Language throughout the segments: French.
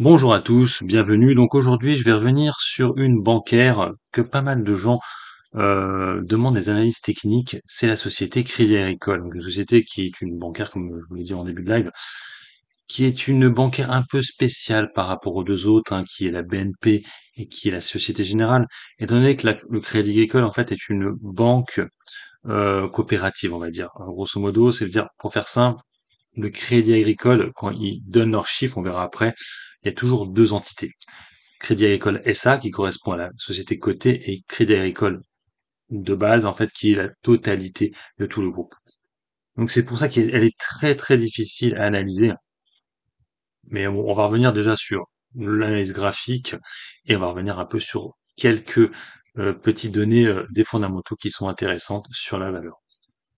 Bonjour à tous, bienvenue. Donc aujourd'hui, je vais revenir sur une bancaire que pas mal de gens euh, demandent des analyses techniques. C'est la société Crédit Agricole, donc une société qui est une bancaire, comme je vous l'ai dit en début de live, qui est une bancaire un peu spéciale par rapport aux deux autres, hein, qui est la BNP et qui est la Société Générale, étant donné que le Crédit Agricole en fait est une banque euh, coopérative, on va dire. grosso modo, c'est-à-dire, pour faire simple, le Crédit Agricole, quand ils donnent leurs chiffres, on verra après, il y a toujours deux entités. Crédit Agricole SA qui correspond à la société cotée et Crédit Agricole de base en fait qui est la totalité de tout le groupe. Donc c'est pour ça qu'elle est très très difficile à analyser. Mais on va revenir déjà sur l'analyse graphique et on va revenir un peu sur quelques euh, petites données euh, des fondamentaux qui sont intéressantes sur la valeur.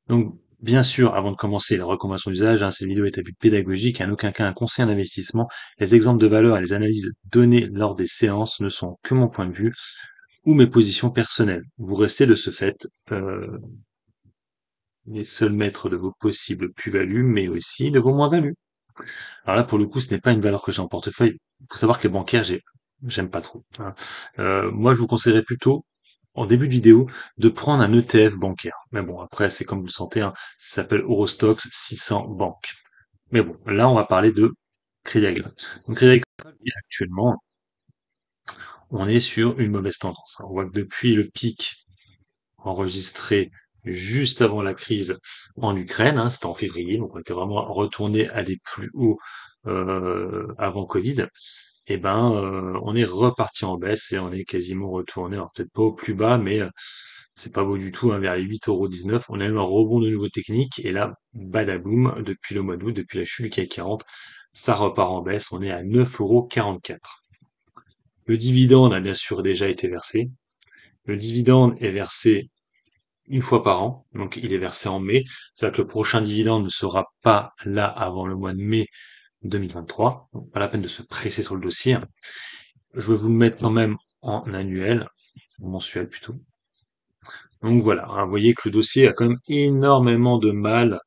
Donc Bien sûr, avant de commencer la recommandation d'usage, hein, cette vidéo est à but pédagogique en aucun cas un conseil d'investissement. Les exemples de valeurs et les analyses données lors des séances ne sont que mon point de vue ou mes positions personnelles. Vous restez de ce fait euh, les seuls maîtres de vos possibles plus-values, mais aussi de vos moins-values. Alors là, pour le coup, ce n'est pas une valeur que j'ai en portefeuille. Il faut savoir que les bancaires, j'aime pas trop. Hein. Euh, moi, je vous conseillerais plutôt en début de vidéo de prendre un ETF bancaire. Mais bon, après, c'est comme vous le sentez, hein, ça s'appelle Eurostox 600 Banque. Mais bon, là, on va parler de Crédit Agricole. Donc, Crédit Agricole, actuellement, on est sur une mauvaise tendance. Hein. On voit que depuis le pic enregistré juste avant la crise en Ukraine, hein, c'était en février, donc on était vraiment retourné à des plus hauts euh, avant Covid, et eh ben euh, on est reparti en baisse et on est quasiment retourné, alors peut-être pas au plus bas, mais euh, c'est pas beau du tout, hein, vers les 8,19€. On a eu un rebond de nouveau technique et là, badaboum, depuis le mois d'août, depuis la chute du CAC 40, ça repart en baisse, on est à 9,44€. Le dividende a bien sûr déjà été versé. Le dividende est versé une fois par an, donc il est versé en mai. C'est-à-dire que le prochain dividende ne sera pas là avant le mois de mai 2023. pas la peine de se presser sur le dossier. Je vais vous le mettre quand même en annuel, mensuel plutôt. Donc voilà, hein, vous voyez que le dossier a quand même énormément de mal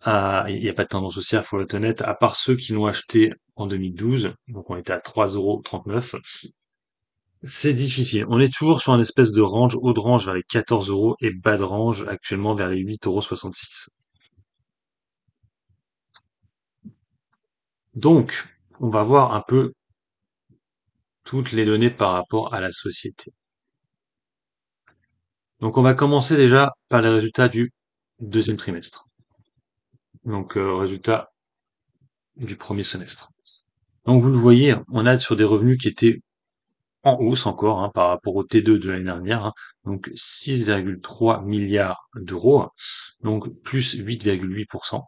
à, il n'y a pas de tendance haussière, faut être honnête, à part ceux qui l'ont acheté en 2012, donc on était à 3,39€. C'est difficile. On est toujours sur un espèce de range haut de range vers les 14 euros et bas de range actuellement vers les 8,66 euros. Donc, on va voir un peu toutes les données par rapport à la société. Donc on va commencer déjà par les résultats du deuxième trimestre. Donc euh, résultats du premier semestre. Donc vous le voyez, on a sur des revenus qui étaient en hausse encore hein, par rapport au T2 de l'année dernière, hein. donc 6,3 milliards d'euros, hein. donc plus 8,8%.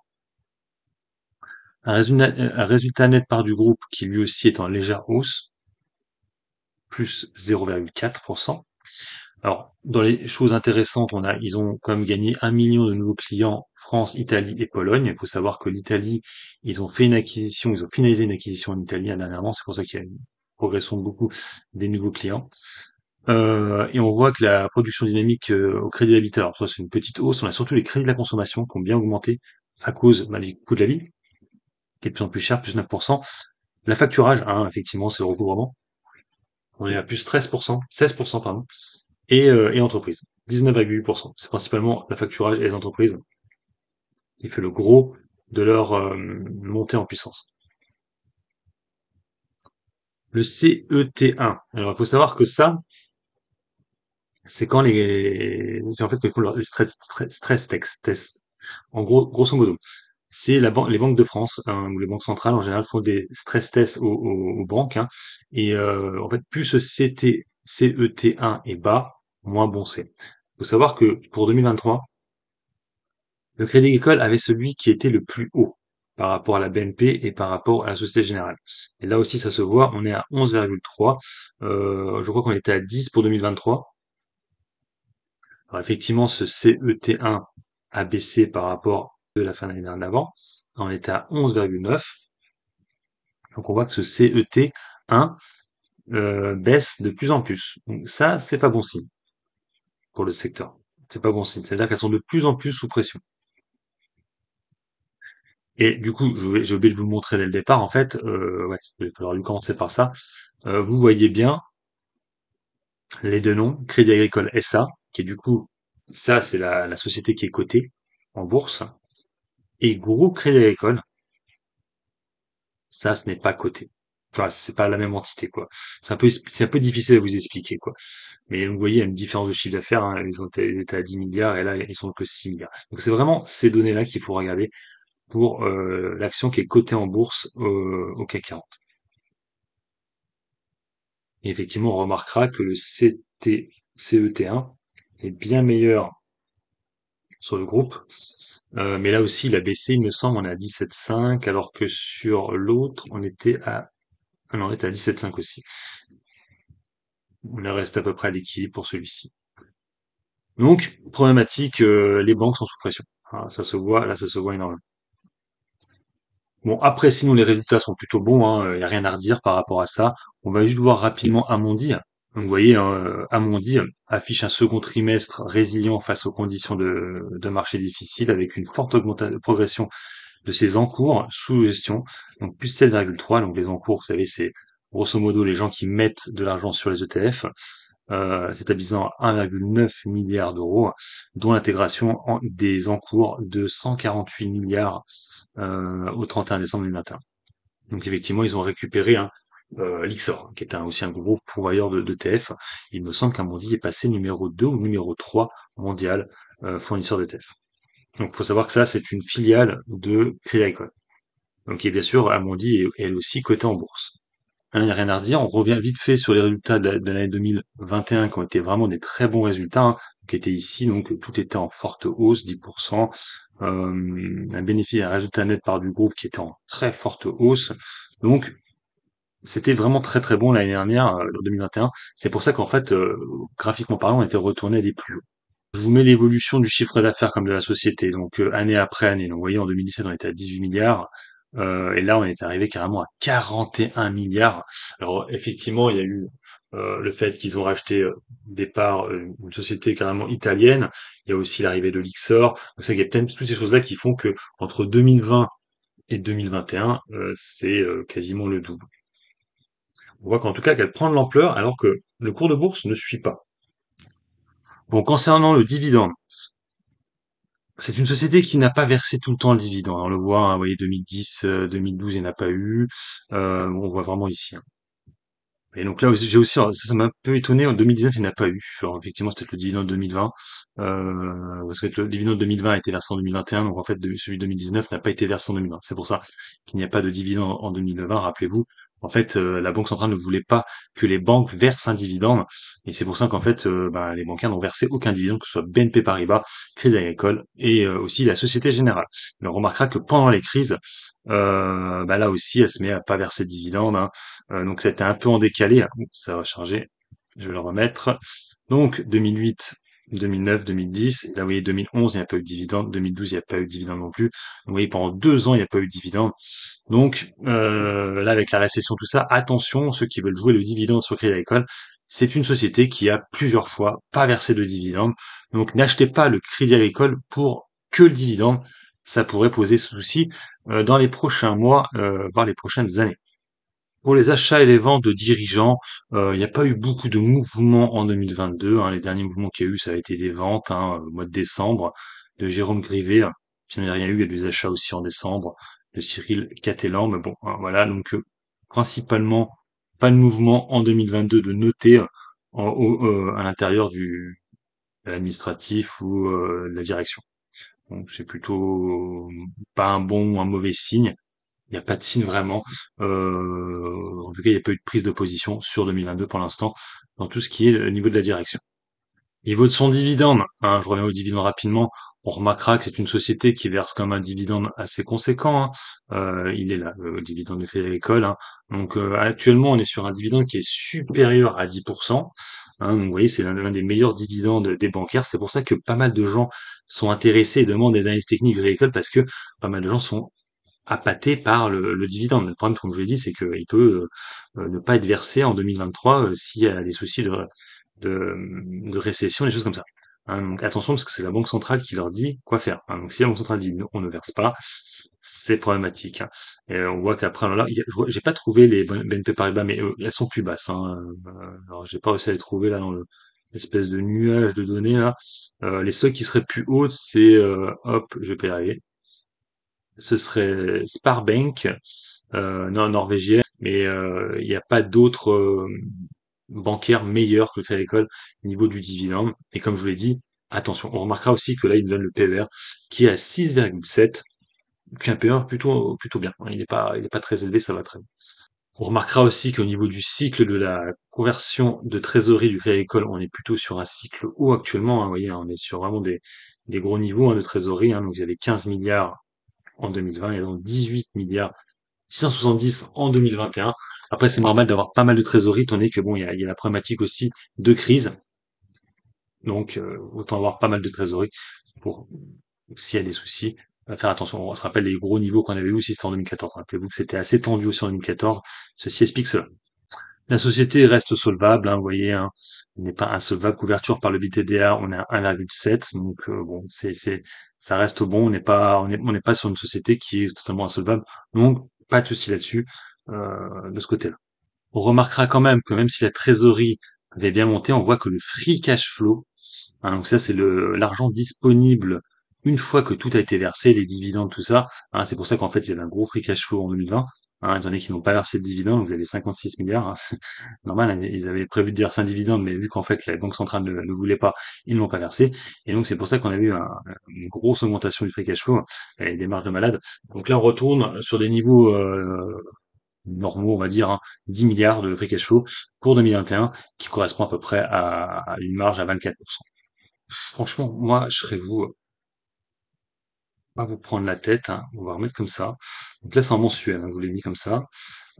Un résultat, net par du groupe qui lui aussi est en légère hausse, plus 0,4%. Alors, dans les choses intéressantes, on a, ils ont quand même gagné un million de nouveaux clients France, Italie et Pologne. Il faut savoir que l'Italie, ils ont fait une acquisition, ils ont finalisé une acquisition en Italie hein, dernièrement. C'est pour ça qu'il y a une progression de beaucoup des nouveaux clients. Euh, et on voit que la production dynamique euh, au crédit d'habitat, alors c'est une petite hausse, on a surtout les crédits de la consommation qui ont bien augmenté à cause bah, du coût de la vie, qui est de plus en plus cher, plus 9%. La facturage, hein, effectivement, c'est le recouvrement. On est à plus 13%, 16%, pardon. Et, euh, et entreprise, 19,8%. C'est principalement la facturage et les entreprises qui fait le gros de leur euh, montée en puissance. Le CET1. Alors, il faut savoir que ça, c'est quand les, c'est en fait font les stress, stress, stress tests. En gros, grosso modo, c'est la les banques de France, hein, ou les banques centrales en général font des stress tests aux, banques. Hein. et euh, en fait, plus ce CET1 est bas, moins bon c'est. Il faut savoir que pour 2023, le Crédit Agricole avait celui qui était le plus haut par rapport à la BNP et par rapport à la Société Générale. Et là aussi, ça se voit, on est à 11,3. Euh, je crois qu'on était à 10 pour 2023. Alors effectivement, ce CET1 a baissé par rapport la fin de l'année dernière d'avant. On était à 11,9. Donc on voit que ce CET 1 euh, baisse de plus en plus. Donc ça, c'est pas bon signe pour le secteur. C'est pas bon signe. C'est-à-dire qu'elles sont de plus en plus sous pression. Et du coup, j'ai oublié de vous le montrer dès le départ. En fait, euh, ouais, il falloir lui commencer par ça. Euh, vous voyez bien les deux noms, Crédit Agricole SA, qui est du coup, ça c'est la société qui est cotée en bourse et Groupe à l'école, ça, ce n'est pas coté. Enfin, c'est pas la même entité, quoi. C'est un peu, c'est un peu difficile à vous expliquer, quoi. Mais vous voyez, il y a une différence de chiffre d'affaires. Hein. Ils, étaient à 10 milliards et là, ils sont que 6 milliards. Donc, c'est vraiment ces données-là qu'il faut regarder pour euh, l'action qui est cotée en bourse au CAC 40. Et effectivement, on remarquera que le CET1 est bien meilleur sur le groupe euh, mais là aussi, il a baissé, il me semble, on est à 17,5, alors que sur l'autre, on était à, ah on était à 17,5 aussi. On reste à peu près à l'équilibre pour celui-ci. Donc, problématique, euh, les banques sont sous pression. ça se voit, là, ça se voit énormément. Bon, après, sinon, les résultats sont plutôt bons, il hein, n'y a rien à redire par rapport à ça. On va juste voir rapidement amondir. Donc vous voyez, hein, euh, Amondi affiche un second trimestre résilient face aux conditions de, marché difficiles avec une forte augmentation, progression de ses encours sous gestion, donc plus 7,3. Donc les encours, vous savez, c'est grosso modo les gens qui mettent de l'argent sur les ETF, euh, s'établissant à 1,9 milliard d'euros, dont l'intégration des encours de 148 milliards euh, au 31 décembre du matin. Donc effectivement, ils ont récupéré hein, euh, Lixor, qui est un, aussi un gros pourvoyeur de, de TF. Il me semble qu'un est passé numéro 2 ou numéro 3 mondial euh, fournisseur de TF. Donc, faut savoir que ça, c'est une filiale de Crédit Agricole. Donc, bien sûr, Amondi est elle aussi cotée en bourse. Il hein, n'y a rien à redire. On revient vite fait sur les résultats de l'année 2021 qui ont été vraiment des très bons résultats, hein, qui étaient ici. Donc, tout était en forte hausse, 10%. Euh, un bénéfice, un résultat net par du groupe qui était en très forte hausse. Donc, c'était vraiment très très bon l'année dernière, euh, en 2021. C'est pour ça qu'en fait, euh, graphiquement parlant, on était retourné à des plus hauts. Je vous mets l'évolution du chiffre d'affaires comme de la société, donc euh, année après année. Donc vous voyez, en 2017, on était à 18 milliards. et là, on est arrivé carrément à 41 milliards. Alors effectivement, il y a eu le fait qu'ils ont racheté des parts une société carrément italienne. Il y a aussi l'arrivée de l'Ixor. Donc ça, il y a peut-être toutes ces choses-là qui font que entre 2020 et 2021, c'est quasiment le double. On voit qu'en tout cas qu'elle prend de l'ampleur alors que le cours de bourse ne suit pas. Bon, concernant le dividende, c'est une société qui n'a pas versé tout le temps le dividende. On le voit, hein, vous voyez, 2010, 2012, euh, il n'y en a pas eu. Euh, on voit vraiment ici. Hein. Et donc là, j'ai aussi, ça m'a un peu étonné, en 2019, il n'y en a pas eu. Alors, effectivement, c'était le dividende 2020, euh, parce que le dividende 2020 a été versé en 2021, donc en fait, celui de 2019 n'a pas été versé en 2020. C'est pour ça qu'il n'y a pas de dividende en 2020, rappelez-vous, en fait, euh, la Banque centrale ne voulait pas que les banques versent un dividende, et c'est pour ça qu'en fait, euh, bah, les bancaires n'ont versé aucun dividende, que ce soit BNP Paribas, Crédit Agricole et euh, aussi la Société Générale. on remarquera que pendant les crises, bah, là aussi, elle se met à pas verser de dividende, hein, donc été un peu en décalé. Hein. ça va changer. Je vais le remettre. Donc 2008, 2009, 2010. là, vous voyez, 2011, il n'y a pas eu de dividende. 2012, il n'y a pas eu de dividende non plus. vous voyez, pendant deux ans, il n'y a pas eu de dividende. Donc, euh, là, avec la récession, tout ça, attention, ceux qui veulent jouer le dividende sur Crédit Agricole, c'est une société qui a plusieurs fois pas versé de dividende. Donc, n'achetez pas le Crédit Agricole pour que le dividende. Ça pourrait poser souci euh, dans les prochains mois, euh, voire les prochaines années. Pour les achats et les ventes de dirigeants, euh, il n'y a pas eu beaucoup de mouvements en 2022, hein. Les derniers mouvements qu'il y a eu, ça a été des ventes, hein, au mois de décembre, de Jérôme Grivet, qui il n'y a rien eu. Il y a des achats aussi en décembre, de Cyril Catellan. mais bon, hein, voilà donc, euh, principalement, pas de mouvement en 2022 de noter, euh, à l'intérieur du de l'administratif ou, de la direction. Donc c'est plutôt pas un bon ou un mauvais signe il n'y a pas de signe vraiment. Euh, en tout cas, il n'y a pas eu de prise de position sur 2022 pour l'instant dans tout ce qui est le niveau de la direction. Niveau de son dividende, hein, je reviens au dividende rapidement. On remarquera que c'est une société qui verse comme un dividende assez conséquent. Hein. Euh, il est là, le dividende de Crédit Agricole. Hein. Donc euh, actuellement, on est sur un dividende qui est supérieur à 10%. Hein. donc vous voyez, c'est l'un des meilleurs dividendes des bancaires. C'est pour ça que pas mal de gens sont intéressés et demandent des analyses techniques de Crédit Agricole parce que pas mal de gens sont appâté par le, dividende. Le problème, comme je vous l'ai dit, c'est qu'il peut euh, euh, ne pas être versé en 2023 euh, s'il y a des soucis de, de, récession, des choses comme ça. Hein, donc attention, parce que c'est la Banque centrale qui leur dit quoi faire. Hein, donc si la Banque centrale dit on ne verse pas, c'est problématique. Et on voit qu'après, alors là, j'ai pas trouvé les BNP Paribas, mais elles sont plus basses. Hein. Alors j'ai pas réussi à les trouver là dans l'espèce de nuage de données là. les seuls qui seraient plus hautes, c'est hop, je vais arriver ce serait Sparbank, euh, non, norvégien, mais euh, il n'y a pas d'autres euh, bancaire meilleur que le Crédit Agricole au niveau du dividende. Et comme je vous l'ai dit, attention, on remarquera aussi que là, il donne le PER qui est à 6,7, qui PER plutôt, plutôt bien. Il n'est pas, il pas très élevé, ça va très bien. On remarquera aussi qu'au niveau du cycle de la conversion de trésorerie du Crédit Agricole, on est plutôt sur un cycle haut actuellement. Hein. vous voyez, on est sur vraiment des, des gros niveaux hein, de trésorerie. Hein, donc vous avez 15 milliards en 2020 et donc 18 milliards 670 en 2021. Après, c'est normal d'avoir pas mal de trésorerie, tandis que bon, il y a, la problématique aussi de crise. Donc, euh, autant avoir pas mal de trésorerie pour, s'il y a des soucis, euh, faire attention. On se rappelle les gros niveaux qu'on avait eu si c'était en 2014. Rappelez-vous que c'était assez tendu aussi en 2014. Ceci explique cela. La société reste solvable, hein, vous voyez, hein, n'est pas insolvable. Couverture par le BTDA, on est à 1,7, donc euh, bon, c'est, ça reste bon. On n'est pas, on n'est pas sur une société qui est totalement insolvable, donc pas de souci là-dessus euh, de ce côté-là. On remarquera quand même que même si la trésorerie avait bien monté, on voit que le free cash flow, hein, donc ça c'est le l'argent disponible une fois que tout a été versé, les dividendes, tout ça. Hein. c'est pour ça qu'en fait, il y avait un gros free cash flow en 2020. Hein, étant donné qu'ils n'ont pas versé de dividendes, vous avez 56 milliards. Hein, normal, hein, ils avaient prévu de verser un dividende, mais vu qu'en fait la Banque centrale ne, ne voulait pas, ils ne l'ont pas versé. Et donc c'est pour ça qu'on a eu une grosse augmentation du free cash flow et des marges de malade. Donc là, on retourne sur des niveaux euh, normaux, on va dire, 10 hein, milliards de free cash flow pour 2021, qui correspond à peu près à, à une marge à 24%. Franchement, moi, je serais vous, va vous prendre la tête. Hein. On va remettre comme ça. Donc là, c'est en mensuel. Hein, je vous l'ai mis comme ça.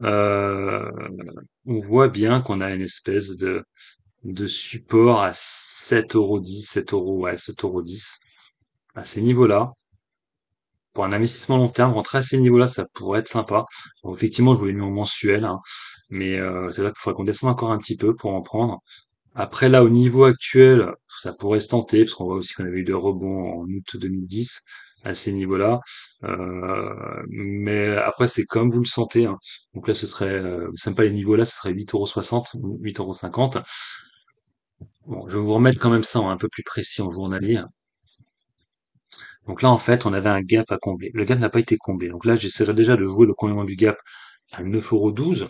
Euh, on voit bien qu'on a une espèce de, de support à 7,10€, 7€, ouais, 7,10€. À ces niveaux-là, pour un investissement long terme, rentrer à ces niveaux-là, ça pourrait être sympa. effectivement, je vous l'ai mis en mensuel, hein, mais euh, c'est là qu'il faudrait qu'on descende encore un petit peu pour en prendre. Après, là, au niveau actuel, ça pourrait se tenter, parce qu'on voit aussi qu'on avait eu des rebonds en août 2010 à ces niveaux-là. Euh, mais après, c'est comme vous le sentez. Hein. Donc là, ce serait, euh, sympa les niveaux-là, ce serait 8,60 ou 8,50 Bon, je vais vous remettre quand même ça un peu plus précis en journalier. Donc là, en fait, on avait un gap à combler. Le gap n'a pas été comblé. Donc là, j'essaierai déjà de jouer le comblement du gap à 9,12€,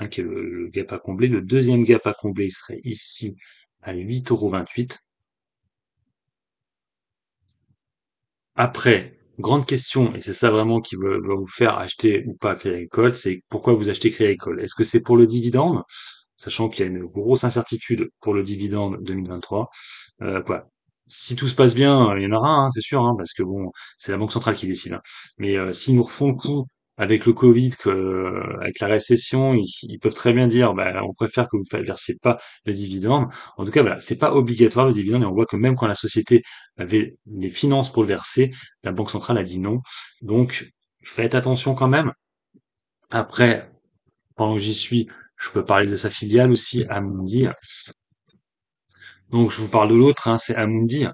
hein, qui est le, gap à combler. Le deuxième gap à combler, il serait ici à 8,28€. Après, grande question, et c'est ça vraiment qui va, vous faire acheter ou pas créer c'est pourquoi vous achetez créer Est-ce que c'est pour le dividende Sachant qu'il y a une grosse incertitude pour le dividende 2023. Euh, si tout se passe bien, euh, il y en aura un, hein, c'est sûr, hein, parce que bon, c'est la Banque centrale qui décide. Hein. Mais euh, s'ils nous refont le coup avec le Covid, que, euh, avec la récession, ils, peuvent très bien dire, bah, on préfère que vous ne versiez pas le dividende. En tout cas, voilà, c'est pas obligatoire le dividende. Et on voit que même quand la société avait les finances pour le verser, la banque centrale a dit non. Donc, faites attention quand même. Après, pendant que j'y suis, je peux parler de sa filiale aussi, Amundi. Donc, je vous parle de l'autre, hein, c'est Amundi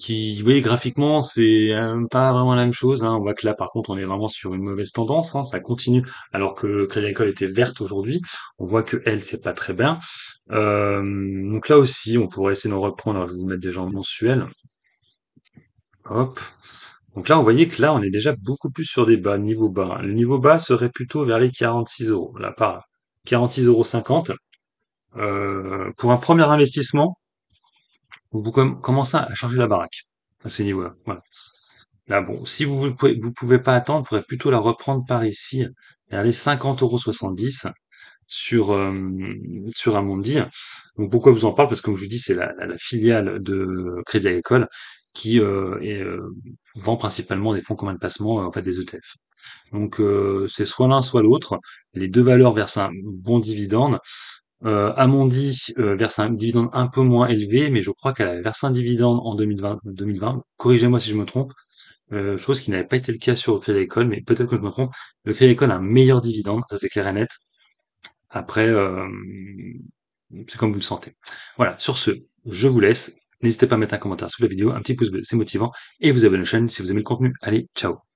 qui, vous voyez, graphiquement, c'est euh, pas vraiment la même chose. Hein. On voit que là, par contre, on est vraiment sur une mauvaise tendance. Hein. Ça continue, alors que Crédit Agricole était verte aujourd'hui. On voit que elle, c'est pas très bien. Euh, donc là aussi, on pourrait essayer d'en reprendre. je vais vous mettre des gens mensuels. Hop. Donc là, on voyait que là, on est déjà beaucoup plus sur des bas, niveau bas. Le niveau bas serait plutôt vers les 46 euros. Là, par 46,50 euros. Euh, pour un premier investissement, vous commencez à charger la baraque à ces niveaux-là. Voilà. bon, si vous pouvez, vous pouvez pas attendre, vous pourrez plutôt la reprendre par ici et aller 50,70€ sur, euh, sur Amundi. Donc pourquoi vous en parle Parce que comme je vous dis, c'est la, filiale de Crédit Agricole qui euh, euh, vend principalement des fonds communs de placement, euh, en fait des ETF. Donc c'est soit l'un, soit l'autre. Les deux valeurs versent un bon dividende. Euh, Amondi euh, verse un dividende un peu moins élevé, mais je crois qu'elle a versé un dividende en 2020. Corrigez-moi si je me trompe. chose euh, qui n'avait pas été le cas sur le Crédit Agricole, mais peut-être que je me trompe. Le Crédit Agricole a un meilleur dividende, ça c'est clair et net. Après, euh, c'est comme vous le sentez. Voilà, sur ce, je vous laisse. N'hésitez pas à mettre un commentaire sous la vidéo, un petit pouce bleu, c'est motivant. Et vous abonnez à la chaîne si vous aimez le contenu. Allez, ciao